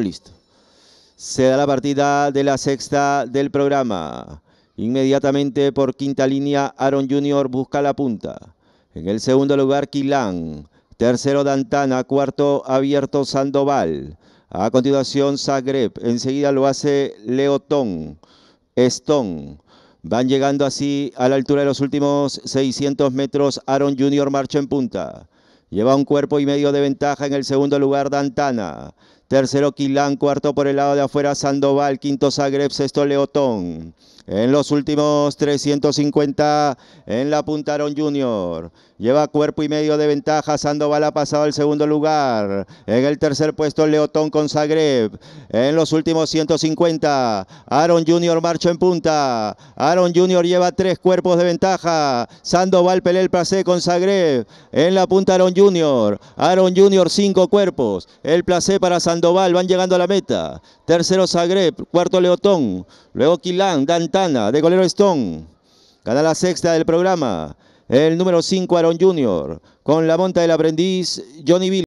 listo. Se da la partida de la sexta del programa. Inmediatamente por quinta línea, Aaron Junior busca la punta. En el segundo lugar, Quilán. Tercero, Dantana. Cuarto, abierto, Sandoval. A continuación, Zagreb. Enseguida lo hace Leotón. Stone. Van llegando así a la altura de los últimos 600 metros. Aaron Junior marcha en punta. Lleva un cuerpo y medio de ventaja en el segundo lugar Dantana. Tercero Quilán, cuarto por el lado de afuera Sandoval, quinto Zagreb, sexto Leotón. En los últimos 350 en la Puntaron Junior. Lleva cuerpo y medio de ventaja. Sandoval ha pasado al segundo lugar. En el tercer puesto Leotón con Zagreb. En los últimos 150. Aaron Junior marcha en punta. Aaron Junior lleva tres cuerpos de ventaja. Sandoval pelea el placé con Zagreb. En la punta Aaron Junior. Aaron Junior cinco cuerpos. El placé para Sandoval van llegando a la meta. Tercero Zagreb, cuarto Leotón, luego Quilán, Dantana, de golero Stone. Gana la sexta del programa. El número 5 Aaron Junior, con la monta del aprendiz Johnny Bill.